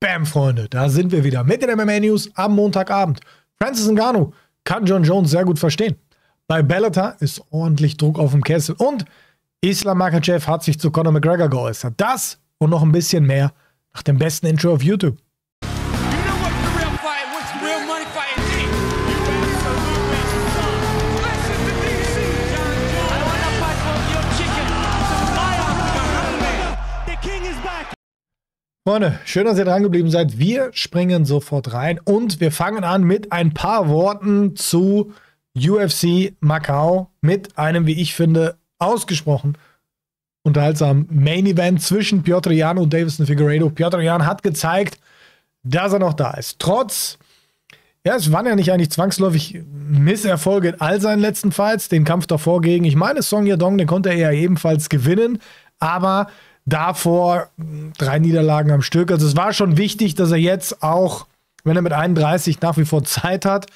Bam, Freunde, da sind wir wieder mit den MMA News am Montagabend. Francis Ngannou kann John Jones sehr gut verstehen. Bei Bellator ist ordentlich Druck auf dem Kessel und Islam Makachev hat sich zu Conor McGregor geäußert. Das und noch ein bisschen mehr nach dem besten Intro auf YouTube. Freunde, schön, dass ihr dran geblieben seid. Wir springen sofort rein und wir fangen an mit ein paar Worten zu UFC Macau mit einem, wie ich finde, ausgesprochen unterhaltsamen Main Event zwischen Piotr Jan und Davison Figueredo. Piotr Jan hat gezeigt, dass er noch da ist. Trotz, ja, es waren ja nicht eigentlich zwangsläufig Misserfolge in all seinen letzten Fights. Den Kampf davor gegen, ich meine, Song Yadong, den konnte er ja ebenfalls gewinnen. Aber davor drei Niederlagen am Stück. Also es war schon wichtig, dass er jetzt auch, wenn er mit 31 nach wie vor Zeit hat,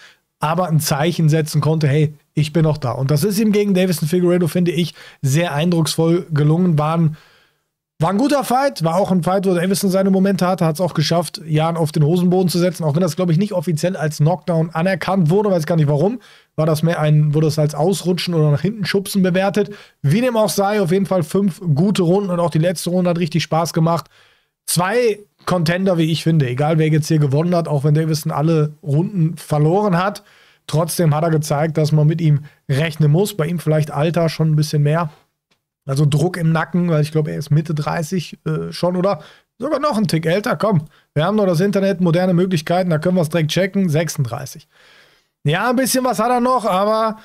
aber ein Zeichen setzen konnte, hey, ich bin noch da. Und das ist ihm gegen Davison Figueredo, finde ich, sehr eindrucksvoll gelungen. Waren war ein guter Fight, war auch ein Fight, wo Davison seine Momente hatte, hat es auch geschafft, Jan auf den Hosenboden zu setzen, auch wenn das, glaube ich, nicht offiziell als Knockdown anerkannt wurde, weiß gar nicht warum war das mehr ein, wurde es als Ausrutschen oder nach hinten schubsen bewertet. Wie dem auch sei, auf jeden Fall fünf gute Runden und auch die letzte Runde hat richtig Spaß gemacht. Zwei Contender, wie ich finde, egal wer jetzt hier gewonnen hat, auch wenn Davison alle Runden verloren hat. Trotzdem hat er gezeigt, dass man mit ihm rechnen muss. Bei ihm vielleicht Alter schon ein bisschen mehr. Also Druck im Nacken, weil ich glaube, er ist Mitte 30 äh, schon, oder? Sogar noch ein Tick älter, komm. Wir haben noch das Internet, moderne Möglichkeiten, da können wir es direkt checken. 36. Ja, ein bisschen was hat er noch, aber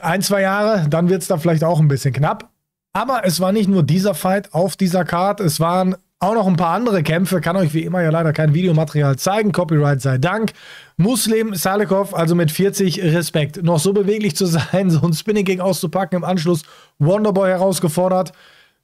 ein, zwei Jahre, dann wird es da vielleicht auch ein bisschen knapp. Aber es war nicht nur dieser Fight auf dieser Card, es waren auch noch ein paar andere Kämpfe. Kann euch wie immer ja leider kein Videomaterial zeigen, Copyright sei Dank. Muslim Salikov, also mit 40 Respekt. Noch so beweglich zu sein, so ein Spinning Gig auszupacken, im Anschluss Wonderboy herausgefordert.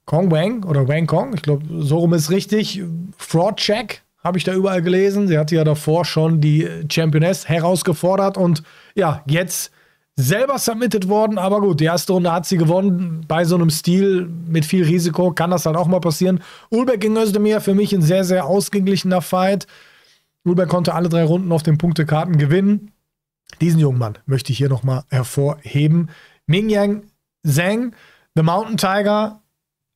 Kong Wang oder Wang Kong, ich glaube, so rum ist richtig. Fraud Check, habe ich da überall gelesen. Sie hatte ja davor schon die Championess herausgefordert und ja, jetzt selber submitted worden. Aber gut, die erste Runde hat sie gewonnen. Bei so einem Stil mit viel Risiko kann das halt auch mal passieren. Ulbeck gegen Özdemir für mich ein sehr, sehr ausgeglichener Fight. Ulbeck konnte alle drei Runden auf den Punktekarten gewinnen. Diesen jungen Mann möchte ich hier nochmal hervorheben. Ming Yang Zhang, The Mountain Tiger,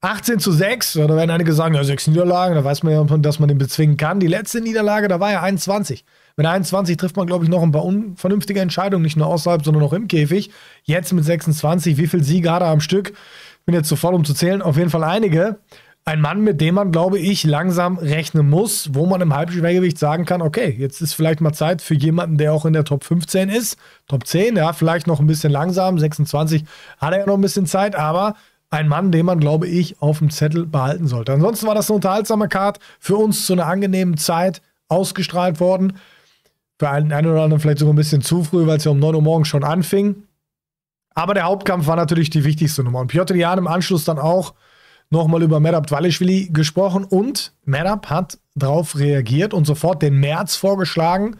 18 zu 6, da werden einige sagen, ja, 6 Niederlagen, da weiß man ja, dass man den bezwingen kann. Die letzte Niederlage, da war ja 21. Mit 21 trifft man, glaube ich, noch ein paar unvernünftige Entscheidungen, nicht nur außerhalb, sondern auch im Käfig. Jetzt mit 26, wie viel Siege hat er am Stück? Bin jetzt zu voll, um zu zählen. Auf jeden Fall einige. Ein Mann, mit dem man, glaube ich, langsam rechnen muss, wo man im Halbschwergewicht sagen kann, okay, jetzt ist vielleicht mal Zeit für jemanden, der auch in der Top 15 ist. Top 10, ja, vielleicht noch ein bisschen langsam. 26 hat er ja noch ein bisschen Zeit, aber ein Mann, den man, glaube ich, auf dem Zettel behalten sollte. Ansonsten war das eine unterhaltsame Card für uns zu einer angenehmen Zeit ausgestrahlt worden. Für einen, einen oder anderen vielleicht sogar ein bisschen zu früh, weil es ja um 9 Uhr morgens schon anfing. Aber der Hauptkampf war natürlich die wichtigste Nummer. Und Piotr Jan im Anschluss dann auch nochmal über Medab Dvalishvili gesprochen und Medab hat darauf reagiert und sofort den März vorgeschlagen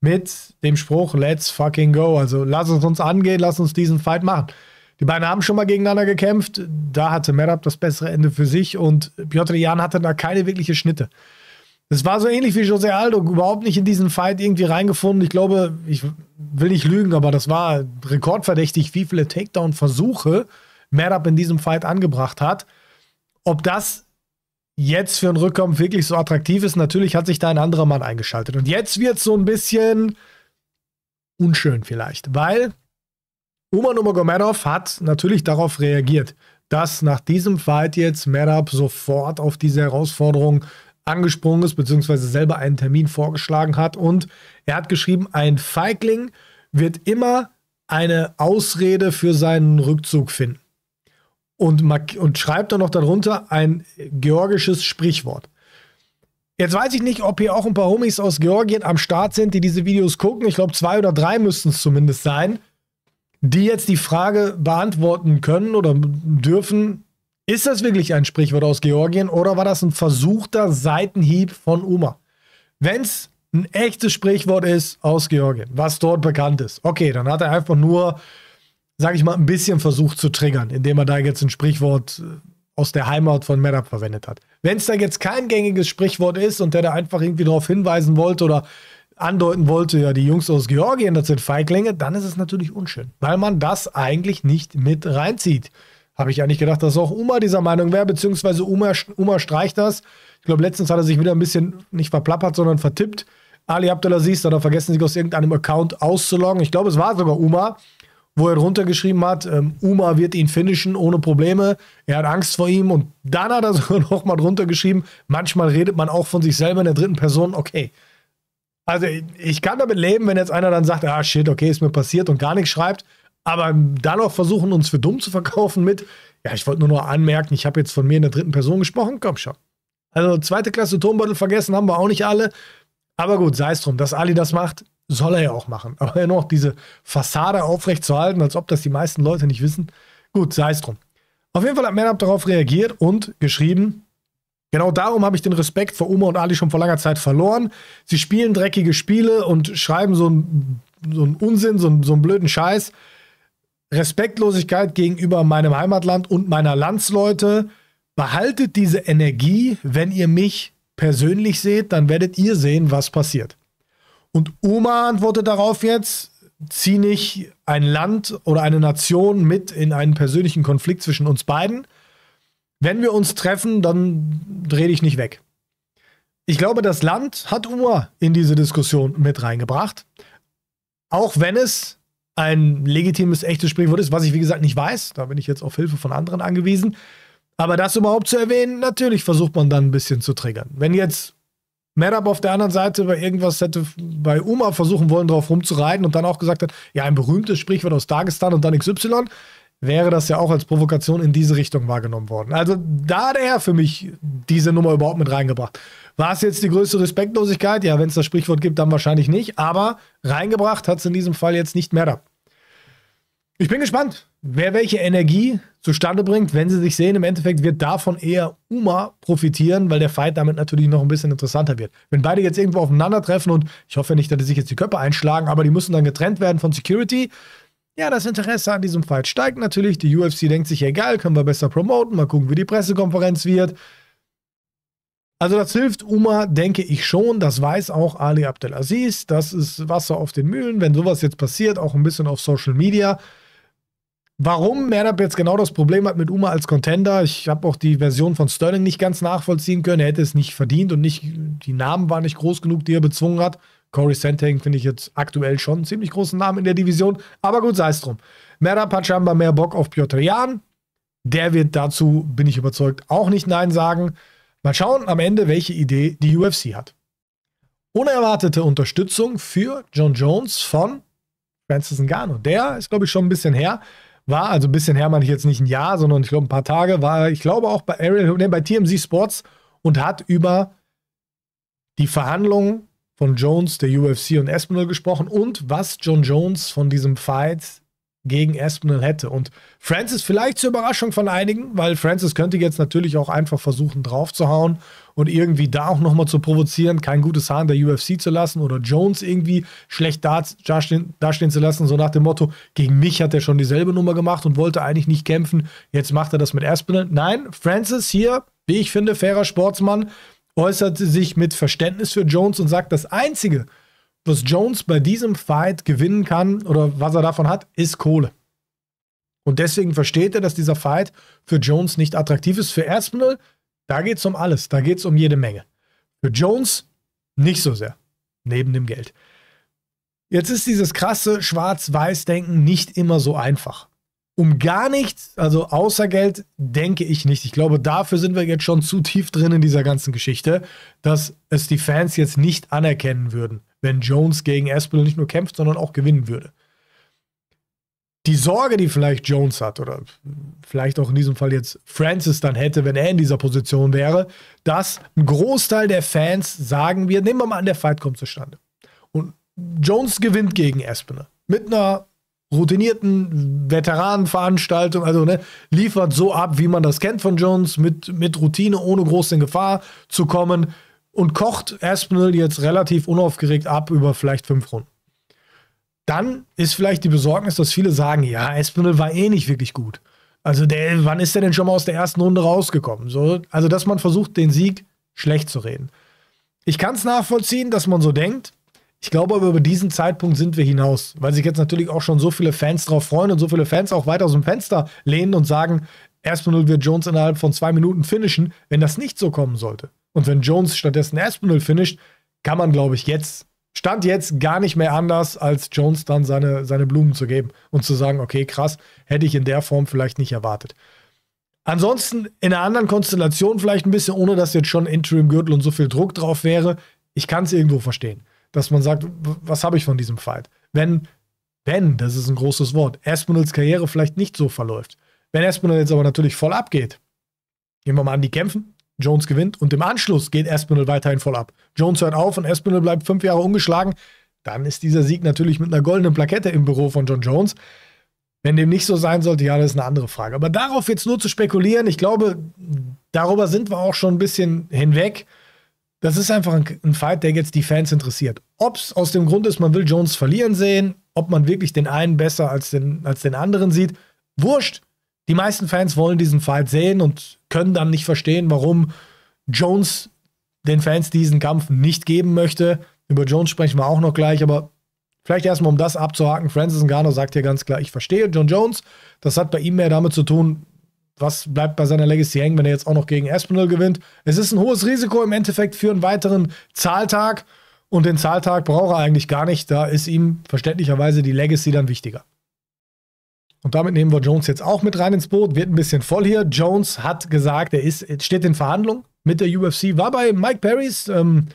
mit dem Spruch Let's fucking go. Also lass es uns angehen, lass uns diesen Fight machen. Die beiden haben schon mal gegeneinander gekämpft. Da hatte Merab das bessere Ende für sich und Piotr Jan hatte da keine wirkliche Schnitte. Das war so ähnlich wie Jose Aldo, überhaupt nicht in diesen Fight irgendwie reingefunden. Ich glaube, ich will nicht lügen, aber das war rekordverdächtig, wie viele Takedown-Versuche Merab in diesem Fight angebracht hat. Ob das jetzt für einen Rückkampf wirklich so attraktiv ist, natürlich hat sich da ein anderer Mann eingeschaltet. Und jetzt wird es so ein bisschen unschön vielleicht, weil Uman Nurmagomedov hat natürlich darauf reagiert, dass nach diesem Fight jetzt Medab sofort auf diese Herausforderung angesprungen ist, beziehungsweise selber einen Termin vorgeschlagen hat. Und er hat geschrieben, ein Feigling wird immer eine Ausrede für seinen Rückzug finden. Und, und schreibt dann noch darunter ein georgisches Sprichwort. Jetzt weiß ich nicht, ob hier auch ein paar Homies aus Georgien am Start sind, die diese Videos gucken. Ich glaube, zwei oder drei müssten es zumindest sein die jetzt die Frage beantworten können oder dürfen, ist das wirklich ein Sprichwort aus Georgien oder war das ein versuchter Seitenhieb von Uma? Wenn es ein echtes Sprichwort ist aus Georgien, was dort bekannt ist, okay, dann hat er einfach nur, sage ich mal, ein bisschen versucht zu triggern, indem er da jetzt ein Sprichwort äh, aus der Heimat von Merab verwendet hat. Wenn es da jetzt kein gängiges Sprichwort ist und der da einfach irgendwie darauf hinweisen wollte oder andeuten wollte, ja, die Jungs aus Georgien, das sind Feiglinge, dann ist es natürlich unschön, weil man das eigentlich nicht mit reinzieht. Habe ich ja nicht gedacht, dass auch Uma dieser Meinung wäre, beziehungsweise Uma, Uma streicht das. Ich glaube, letztens hat er sich wieder ein bisschen nicht verplappert, sondern vertippt. Ali Abdelaziz hat er vergessen, sich aus irgendeinem Account auszuloggen. Ich glaube, es war sogar Uma, wo er drunter geschrieben hat, ähm, Uma wird ihn finishen ohne Probleme. Er hat Angst vor ihm. Und dann hat er sogar nochmal drunter geschrieben, manchmal redet man auch von sich selber in der dritten Person. Okay, also ich, kann damit leben, wenn jetzt einer dann sagt, ah shit, okay, ist mir passiert und gar nichts schreibt. Aber dann auch versuchen, uns für dumm zu verkaufen mit, ja, ich wollte nur noch anmerken, ich habe jetzt von mir in der dritten Person gesprochen, komm schon. Also zweite Klasse Turmbeutel vergessen haben wir auch nicht alle. Aber gut, sei es drum, dass Ali das macht, soll er ja auch machen. Aber ja dennoch diese Fassade aufrechtzuerhalten, als ob das die meisten Leute nicht wissen. Gut, sei es drum. Auf jeden Fall hat ManUp darauf reagiert und geschrieben, Genau darum habe ich den Respekt vor Uma und Ali schon vor langer Zeit verloren. Sie spielen dreckige Spiele und schreiben so einen so Unsinn, so einen, so einen blöden Scheiß. Respektlosigkeit gegenüber meinem Heimatland und meiner Landsleute. Behaltet diese Energie, wenn ihr mich persönlich seht, dann werdet ihr sehen, was passiert. Und Uma antwortet darauf jetzt, zieh nicht ein Land oder eine Nation mit in einen persönlichen Konflikt zwischen uns beiden, wenn wir uns treffen, dann dreh dich nicht weg. Ich glaube, das Land hat Humor in diese Diskussion mit reingebracht. Auch wenn es ein legitimes, echtes Sprichwort ist, was ich wie gesagt nicht weiß. Da bin ich jetzt auf Hilfe von anderen angewiesen. Aber das überhaupt zu erwähnen, natürlich versucht man dann ein bisschen zu triggern. Wenn jetzt Merab auf der anderen Seite bei irgendwas hätte bei Uma versuchen wollen, drauf rumzureiten und dann auch gesagt hat, ja, ein berühmtes Sprichwort aus Dagestan und dann XY, wäre das ja auch als Provokation in diese Richtung wahrgenommen worden. Also da hat er für mich diese Nummer überhaupt mit reingebracht. War es jetzt die größte Respektlosigkeit? Ja, wenn es das Sprichwort gibt, dann wahrscheinlich nicht. Aber reingebracht hat es in diesem Fall jetzt nicht mehr da. Ich bin gespannt, wer welche Energie zustande bringt, wenn sie sich sehen. Im Endeffekt wird davon eher Uma profitieren, weil der Fight damit natürlich noch ein bisschen interessanter wird. Wenn beide jetzt irgendwo aufeinandertreffen und ich hoffe nicht, dass die sich jetzt die Köpfe einschlagen, aber die müssen dann getrennt werden von Security, ja, das Interesse an diesem Fight steigt natürlich. Die UFC denkt sich, egal, können wir besser promoten. Mal gucken, wie die Pressekonferenz wird. Also das hilft Uma, denke ich schon. Das weiß auch Ali Abdelaziz. Das ist Wasser auf den Mühlen. Wenn sowas jetzt passiert, auch ein bisschen auf Social Media. Warum Merdab jetzt genau das Problem hat mit Uma als Contender, ich habe auch die Version von Sterling nicht ganz nachvollziehen können. Er hätte es nicht verdient und nicht, die Namen waren nicht groß genug, die er bezwungen hat. Corey Sandhagen finde ich jetzt aktuell schon einen ziemlich großen Namen in der Division. Aber gut, sei es drum. Mera Pachamba mehr Bock auf Piotr Jan. Der wird dazu, bin ich überzeugt, auch nicht Nein sagen. Mal schauen am Ende, welche Idee die UFC hat. Unerwartete Unterstützung für John Jones von Francis Ngannou. Der ist, glaube ich, schon ein bisschen her. War, also ein bisschen her meine ich jetzt nicht ein Jahr, sondern ich glaube ein paar Tage, war, ich glaube auch bei, Ariel, nee, bei TMZ Sports und hat über die Verhandlungen von Jones, der UFC und Espinal gesprochen und was John Jones von diesem Fight gegen Espinal hätte. Und Francis vielleicht zur Überraschung von einigen, weil Francis könnte jetzt natürlich auch einfach versuchen, draufzuhauen und irgendwie da auch nochmal zu provozieren, kein gutes Haar in der UFC zu lassen oder Jones irgendwie schlecht dastehen, dastehen zu lassen, so nach dem Motto, gegen mich hat er schon dieselbe Nummer gemacht und wollte eigentlich nicht kämpfen, jetzt macht er das mit Aspinall. Nein, Francis hier, wie ich finde, fairer Sportsmann, äußerte sich mit Verständnis für Jones und sagt, das Einzige, was Jones bei diesem Fight gewinnen kann oder was er davon hat, ist Kohle. Und deswegen versteht er, dass dieser Fight für Jones nicht attraktiv ist. Für Aspinall, da geht es um alles, da geht es um jede Menge. Für Jones nicht so sehr, neben dem Geld. Jetzt ist dieses krasse Schwarz-Weiß-Denken nicht immer so einfach um gar nichts, also außer Geld, denke ich nicht. Ich glaube, dafür sind wir jetzt schon zu tief drin in dieser ganzen Geschichte, dass es die Fans jetzt nicht anerkennen würden, wenn Jones gegen Aspinall nicht nur kämpft, sondern auch gewinnen würde. Die Sorge, die vielleicht Jones hat, oder vielleicht auch in diesem Fall jetzt Francis dann hätte, wenn er in dieser Position wäre, dass ein Großteil der Fans sagen wir, nehmen wir mal an, der Fight kommt zustande. Und Jones gewinnt gegen Aspinall. Mit einer routinierten Veteranenveranstaltung, also ne, liefert so ab, wie man das kennt von Jones, mit, mit Routine, ohne groß in Gefahr zu kommen und kocht Aspinall jetzt relativ unaufgeregt ab über vielleicht fünf Runden. Dann ist vielleicht die Besorgnis, dass viele sagen, ja, Aspinall war eh nicht wirklich gut. Also der, wann ist der denn schon mal aus der ersten Runde rausgekommen? So, also dass man versucht, den Sieg schlecht zu reden. Ich kann es nachvollziehen, dass man so denkt, ich glaube aber, über diesen Zeitpunkt sind wir hinaus, weil sich jetzt natürlich auch schon so viele Fans drauf freuen und so viele Fans auch weiter aus dem Fenster lehnen und sagen, Aspinall wird Jones innerhalb von zwei Minuten finishen, wenn das nicht so kommen sollte. Und wenn Jones stattdessen Aspinall finisht, kann man, glaube ich, jetzt, stand jetzt gar nicht mehr anders, als Jones dann seine, seine Blumen zu geben und zu sagen, okay, krass, hätte ich in der Form vielleicht nicht erwartet. Ansonsten in einer anderen Konstellation vielleicht ein bisschen, ohne dass jetzt schon Interim-Gürtel und so viel Druck drauf wäre. Ich kann es irgendwo verstehen dass man sagt, was habe ich von diesem Fight? Wenn, wenn, das ist ein großes Wort, Espinels Karriere vielleicht nicht so verläuft. Wenn Espinel jetzt aber natürlich voll abgeht, gehen wir mal an die Kämpfen, Jones gewinnt und im Anschluss geht Espinel weiterhin voll ab. Jones hört auf und Espinel bleibt fünf Jahre ungeschlagen. Dann ist dieser Sieg natürlich mit einer goldenen Plakette im Büro von John Jones. Wenn dem nicht so sein sollte, ja, das ist eine andere Frage. Aber darauf jetzt nur zu spekulieren, ich glaube, darüber sind wir auch schon ein bisschen hinweg. Das ist einfach ein, ein Fight, der jetzt die Fans interessiert. Ob es aus dem Grund ist, man will Jones verlieren sehen, ob man wirklich den einen besser als den, als den anderen sieht, wurscht. Die meisten Fans wollen diesen Fight sehen und können dann nicht verstehen, warum Jones den Fans diesen Kampf nicht geben möchte. Über Jones sprechen wir auch noch gleich, aber vielleicht erstmal, um das abzuhaken. Francis Ngannou sagt ja ganz klar, ich verstehe John Jones. Das hat bei ihm mehr damit zu tun, was bleibt bei seiner Legacy hängen, wenn er jetzt auch noch gegen Espinel gewinnt? Es ist ein hohes Risiko im Endeffekt für einen weiteren Zahltag. Und den Zahltag braucht er eigentlich gar nicht. Da ist ihm verständlicherweise die Legacy dann wichtiger. Und damit nehmen wir Jones jetzt auch mit rein ins Boot. Wird ein bisschen voll hier. Jones hat gesagt, er ist, steht in Verhandlung mit der UFC. War bei Mike Perrys, ähm,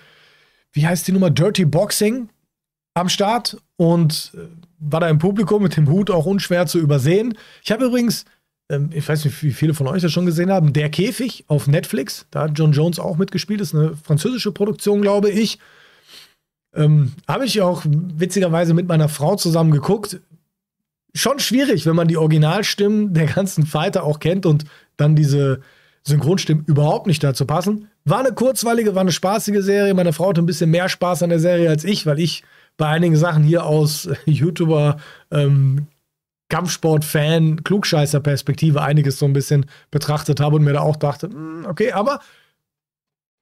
wie heißt die Nummer? Dirty Boxing am Start. Und äh, war da im Publikum mit dem Hut auch unschwer zu übersehen. Ich habe übrigens ähm, ich weiß nicht, wie viele von euch das schon gesehen haben, Der Käfig auf Netflix. Da hat John Jones auch mitgespielt. Das ist eine französische Produktion, glaube ich. Ähm, Habe ich auch witzigerweise mit meiner Frau zusammen geguckt. Schon schwierig, wenn man die Originalstimmen der ganzen Fighter auch kennt und dann diese Synchronstimmen überhaupt nicht dazu passen. War eine kurzweilige, war eine spaßige Serie. Meine Frau hatte ein bisschen mehr Spaß an der Serie als ich, weil ich bei einigen Sachen hier aus YouTuber ähm, Kampfsport-Fan, Klugscheißer-Perspektive einiges so ein bisschen betrachtet habe und mir da auch dachte, hm, okay, aber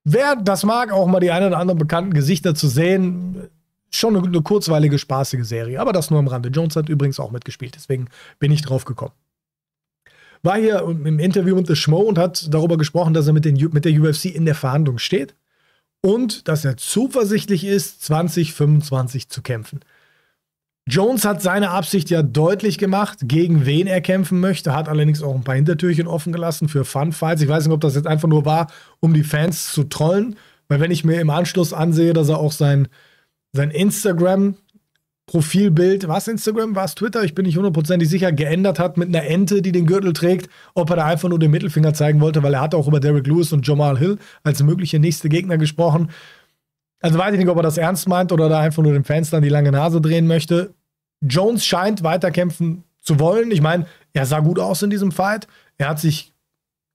wer das mag, auch mal die ein oder anderen bekannten Gesichter zu sehen, schon eine, eine kurzweilige, spaßige Serie. Aber das nur am Rande. Jones hat übrigens auch mitgespielt, deswegen bin ich drauf gekommen. War hier im Interview mit The Schmo und hat darüber gesprochen, dass er mit, den, mit der UFC in der Verhandlung steht und dass er zuversichtlich ist, 2025 zu kämpfen. Jones hat seine Absicht ja deutlich gemacht, gegen wen er kämpfen möchte, hat allerdings auch ein paar Hintertürchen offen gelassen für Fun-Fights. Ich weiß nicht, ob das jetzt einfach nur war, um die Fans zu trollen, weil wenn ich mir im Anschluss ansehe, dass er auch sein, sein Instagram Profilbild, was Instagram, was Twitter, ich bin nicht hundertprozentig sicher, geändert hat mit einer Ente, die den Gürtel trägt, ob er da einfach nur den Mittelfinger zeigen wollte, weil er hat auch über Derek Lewis und Jamal Hill als mögliche nächste Gegner gesprochen. Also weiß ich nicht, ob er das ernst meint oder da einfach nur den Fans dann die lange Nase drehen möchte. Jones scheint weiterkämpfen zu wollen. Ich meine, er sah gut aus in diesem Fight. Er hat sich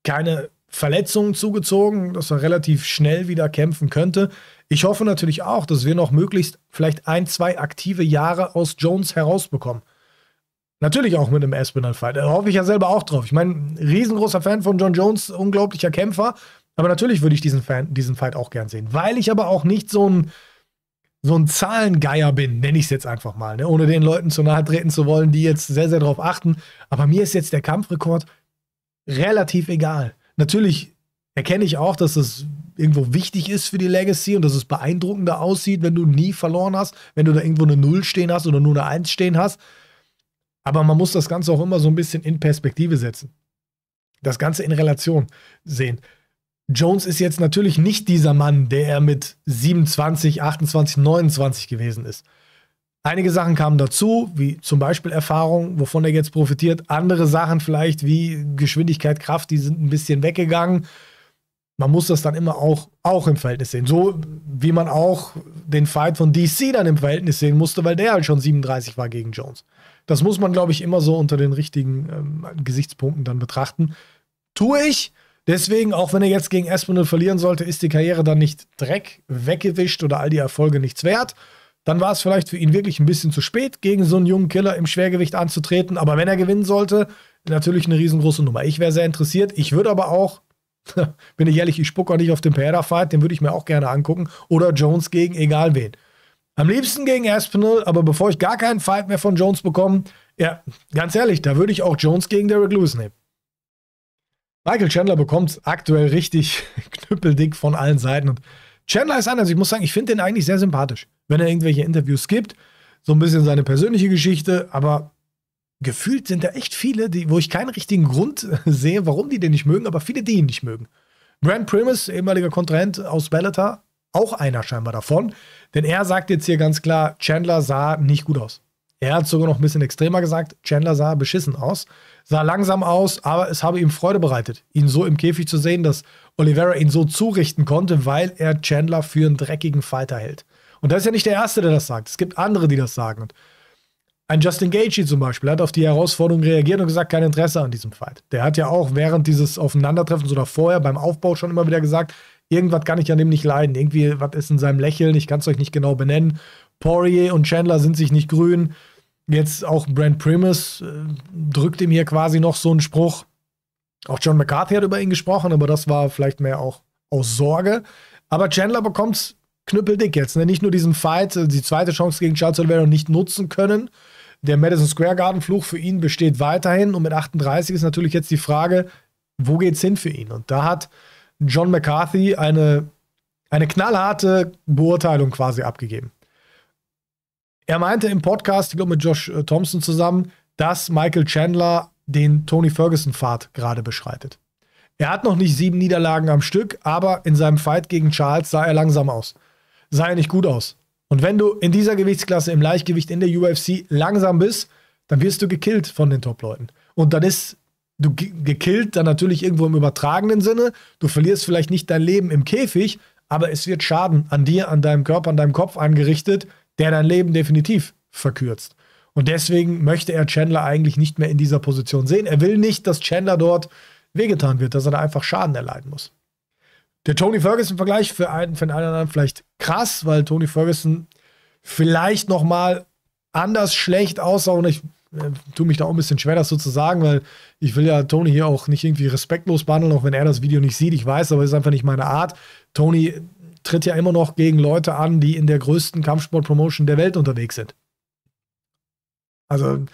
keine Verletzungen zugezogen, dass er relativ schnell wieder kämpfen könnte. Ich hoffe natürlich auch, dass wir noch möglichst vielleicht ein, zwei aktive Jahre aus Jones herausbekommen. Natürlich auch mit dem Aspinall-Fight. Da hoffe ich ja selber auch drauf. Ich meine, riesengroßer Fan von John Jones, unglaublicher Kämpfer. Aber natürlich würde ich diesen, Fan, diesen Fight auch gern sehen, weil ich aber auch nicht so ein, so ein Zahlengeier bin, nenne ich es jetzt einfach mal, ne? ohne den Leuten zu nahe treten zu wollen, die jetzt sehr, sehr darauf achten. Aber mir ist jetzt der Kampfrekord relativ egal. Natürlich erkenne ich auch, dass es irgendwo wichtig ist für die Legacy und dass es beeindruckender aussieht, wenn du nie verloren hast, wenn du da irgendwo eine Null stehen hast oder nur eine Eins stehen hast. Aber man muss das Ganze auch immer so ein bisschen in Perspektive setzen. Das Ganze in Relation sehen. Jones ist jetzt natürlich nicht dieser Mann, der er mit 27, 28, 29 gewesen ist. Einige Sachen kamen dazu, wie zum Beispiel Erfahrung, wovon er jetzt profitiert. Andere Sachen vielleicht wie Geschwindigkeit, Kraft, die sind ein bisschen weggegangen. Man muss das dann immer auch, auch im Verhältnis sehen. So wie man auch den Fight von DC dann im Verhältnis sehen musste, weil der halt schon 37 war gegen Jones. Das muss man, glaube ich, immer so unter den richtigen ähm, Gesichtspunkten dann betrachten. Tue ich, Deswegen, auch wenn er jetzt gegen Espinel verlieren sollte, ist die Karriere dann nicht Dreck weggewischt oder all die Erfolge nichts wert. Dann war es vielleicht für ihn wirklich ein bisschen zu spät, gegen so einen jungen Killer im Schwergewicht anzutreten. Aber wenn er gewinnen sollte, natürlich eine riesengroße Nummer. Ich wäre sehr interessiert. Ich würde aber auch, bin ich ehrlich, ich spucke auch nicht auf den Pereira-Fight, den würde ich mir auch gerne angucken. Oder Jones gegen egal wen. Am liebsten gegen Aspinall, aber bevor ich gar keinen Fight mehr von Jones bekomme, ja, ganz ehrlich, da würde ich auch Jones gegen Derek Lewis nehmen. Michael Chandler bekommt aktuell richtig knüppeldick von allen Seiten. Und Chandler ist anders. Ich muss sagen, ich finde den eigentlich sehr sympathisch. Wenn er irgendwelche Interviews gibt, so ein bisschen seine persönliche Geschichte, aber gefühlt sind da echt viele, die, wo ich keinen richtigen Grund sehe, warum die den nicht mögen, aber viele, die ihn nicht mögen. Brand Primus, ehemaliger Kontrahent aus Bellator, auch einer scheinbar davon, denn er sagt jetzt hier ganz klar, Chandler sah nicht gut aus. Er hat sogar noch ein bisschen extremer gesagt, Chandler sah beschissen aus sah langsam aus, aber es habe ihm Freude bereitet, ihn so im Käfig zu sehen, dass Oliveira ihn so zurichten konnte, weil er Chandler für einen dreckigen Fighter hält. Und das ist ja nicht der Erste, der das sagt. Es gibt andere, die das sagen. Und ein Justin Gaethje zum Beispiel hat auf die Herausforderung reagiert und gesagt, kein Interesse an diesem Fight. Der hat ja auch während dieses Aufeinandertreffens oder vorher beim Aufbau schon immer wieder gesagt, irgendwas kann ich an dem nicht leiden. Irgendwie, was ist in seinem Lächeln? Ich kann es euch nicht genau benennen. Poirier und Chandler sind sich nicht grün. Jetzt auch Brent Primus äh, drückt ihm hier quasi noch so einen Spruch. Auch John McCarthy hat über ihn gesprochen, aber das war vielleicht mehr auch aus Sorge. Aber Chandler bekommt's knüppeldick jetzt. Ne? Nicht nur diesen Fight, äh, die zweite Chance gegen Charles Oliveira nicht nutzen können. Der Madison Square Garden Fluch für ihn besteht weiterhin. Und mit 38 ist natürlich jetzt die Frage, wo geht's hin für ihn? Und da hat John McCarthy eine, eine knallharte Beurteilung quasi abgegeben. Er meinte im Podcast, ich glaube mit Josh äh, Thompson zusammen, dass Michael Chandler den Tony Ferguson-Pfad gerade beschreitet. Er hat noch nicht sieben Niederlagen am Stück, aber in seinem Fight gegen Charles sah er langsam aus. Sah er nicht gut aus. Und wenn du in dieser Gewichtsklasse im Leichtgewicht in der UFC langsam bist, dann wirst du gekillt von den Top-Leuten. Und dann ist du gekillt, dann natürlich irgendwo im übertragenen Sinne. Du verlierst vielleicht nicht dein Leben im Käfig, aber es wird Schaden an dir, an deinem Körper, an deinem Kopf angerichtet, der dein Leben definitiv verkürzt. Und deswegen möchte er Chandler eigentlich nicht mehr in dieser Position sehen. Er will nicht, dass Chandler dort wehgetan wird, dass er da einfach Schaden erleiden muss. Der Tony Ferguson-Vergleich für einen, für einen anderen vielleicht krass, weil Tony Ferguson vielleicht noch mal anders schlecht aussah und ich äh, tue mich da auch ein bisschen schwer, das so zu sagen, weil ich will ja Tony hier auch nicht irgendwie respektlos behandeln, auch wenn er das Video nicht sieht. Ich weiß, aber es ist einfach nicht meine Art. Tony tritt ja immer noch gegen Leute an, die in der größten Kampfsport-Promotion der Welt unterwegs sind. Also,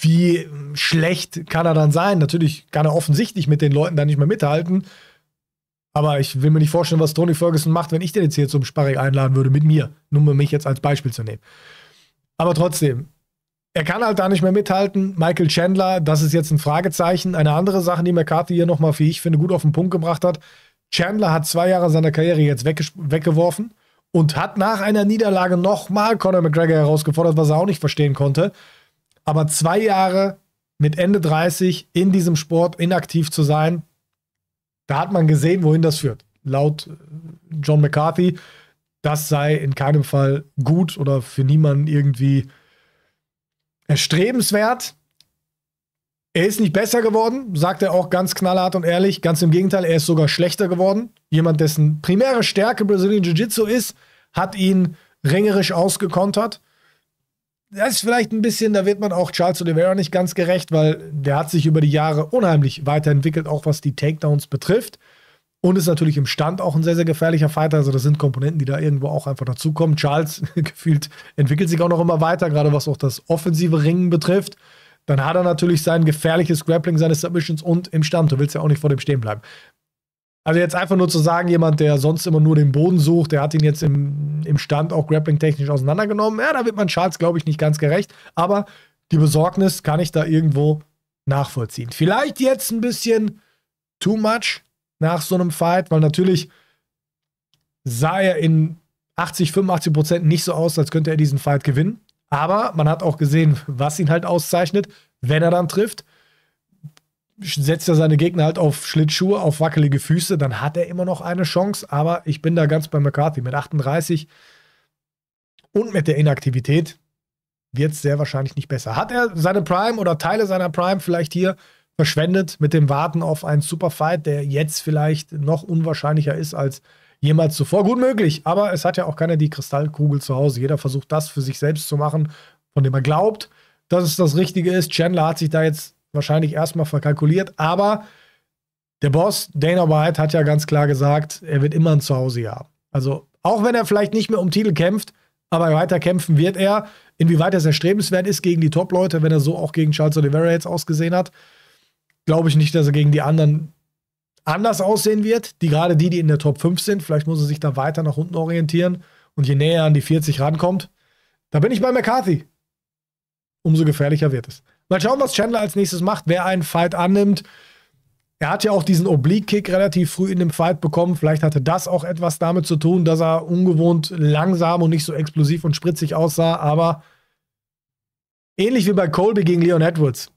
wie schlecht kann er dann sein? Natürlich kann er offensichtlich mit den Leuten da nicht mehr mithalten. Aber ich will mir nicht vorstellen, was Tony Ferguson macht, wenn ich den jetzt hier zum Sparring einladen würde mit mir, nur um mich jetzt als Beispiel zu nehmen. Aber trotzdem, er kann halt da nicht mehr mithalten. Michael Chandler, das ist jetzt ein Fragezeichen. Eine andere Sache, die McCarthy hier nochmal, wie ich finde, gut auf den Punkt gebracht hat. Chandler hat zwei Jahre seiner Karriere jetzt weggeworfen und hat nach einer Niederlage nochmal Conor McGregor herausgefordert, was er auch nicht verstehen konnte. Aber zwei Jahre mit Ende 30 in diesem Sport inaktiv zu sein, da hat man gesehen, wohin das führt. Laut äh, John McCarthy, das sei in keinem Fall gut oder für niemanden irgendwie erstrebenswert. Er ist nicht besser geworden, sagt er auch ganz knallhart und ehrlich. Ganz im Gegenteil, er ist sogar schlechter geworden. Jemand, dessen primäre Stärke Brazilian Jiu-Jitsu ist, hat ihn ringerisch ausgekontert. Das ist vielleicht ein bisschen, da wird man auch Charles Oliveira nicht ganz gerecht, weil der hat sich über die Jahre unheimlich weiterentwickelt, auch was die Takedowns betrifft. Und ist natürlich im Stand auch ein sehr, sehr gefährlicher Fighter. Also, das sind Komponenten, die da irgendwo auch einfach dazukommen. Charles gefühlt entwickelt sich auch noch immer weiter, gerade was auch das offensive Ringen betrifft dann hat er natürlich sein gefährliches Grappling, seine Submissions und im Stand. Du willst ja auch nicht vor dem stehen bleiben. Also jetzt einfach nur zu sagen, jemand, der sonst immer nur den Boden sucht, der hat ihn jetzt im, im Stand auch grappling-technisch auseinandergenommen. Ja, da wird man Charles, glaube ich, nicht ganz gerecht. Aber die Besorgnis kann ich da irgendwo nachvollziehen. Vielleicht jetzt ein bisschen too much nach so einem Fight, weil natürlich sah er in 80, 85 Prozent nicht so aus, als könnte er diesen Fight gewinnen. Aber man hat auch gesehen, was ihn halt auszeichnet, wenn er dann trifft. Setzt er seine Gegner halt auf Schlittschuhe, auf wackelige Füße, dann hat er immer noch eine Chance. Aber ich bin da ganz bei McCarthy. Mit 38 und mit der Inaktivität wird es sehr wahrscheinlich nicht besser. Hat er seine Prime oder Teile seiner Prime vielleicht hier verschwendet mit dem Warten auf einen Superfight, der jetzt vielleicht noch unwahrscheinlicher ist als jemals zuvor. Gut möglich, aber es hat ja auch keiner die Kristallkugel zu Hause. Jeder versucht das für sich selbst zu machen, von dem er glaubt, dass es das Richtige ist. Chandler hat sich da jetzt wahrscheinlich erstmal verkalkuliert, aber der Boss Dana White hat ja ganz klar gesagt, er wird immer ein Zuhause haben. Also auch wenn er vielleicht nicht mehr um Titel kämpft, aber weiter kämpfen wird er. Inwieweit das erstrebenswert ist gegen die Top-Leute, wenn er so auch gegen Charles Oliveira jetzt ausgesehen hat, glaube ich nicht, dass er gegen die anderen anders aussehen wird. Die gerade die, die in der Top 5 sind, vielleicht muss er sich da weiter nach unten orientieren. Und je näher er an die 40 rankommt, da bin ich bei McCarthy. Umso gefährlicher wird es. Mal schauen, was Chandler als nächstes macht, wer einen Fight annimmt. Er hat ja auch diesen Oblique-Kick relativ früh in dem Fight bekommen. Vielleicht hatte das auch etwas damit zu tun, dass er ungewohnt langsam und nicht so explosiv und spritzig aussah. Aber ähnlich wie bei Colby gegen Leon Edwards.